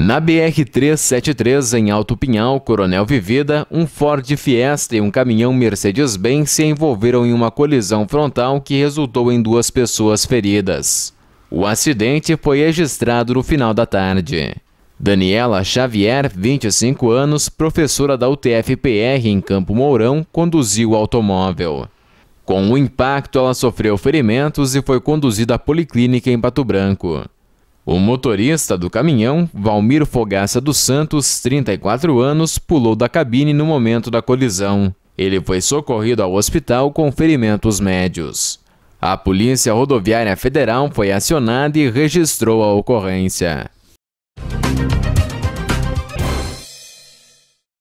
Na BR-373, em Alto Pinhal, Coronel Vivida, um Ford Fiesta e um caminhão Mercedes-Benz se envolveram em uma colisão frontal que resultou em duas pessoas feridas. O acidente foi registrado no final da tarde. Daniela Xavier, 25 anos, professora da UTF-PR em Campo Mourão, conduziu o automóvel. Com o impacto, ela sofreu ferimentos e foi conduzida à policlínica em Pato Branco. O motorista do caminhão, Valmir Fogaça dos Santos, 34 anos, pulou da cabine no momento da colisão. Ele foi socorrido ao hospital com ferimentos médios. A Polícia Rodoviária Federal foi acionada e registrou a ocorrência.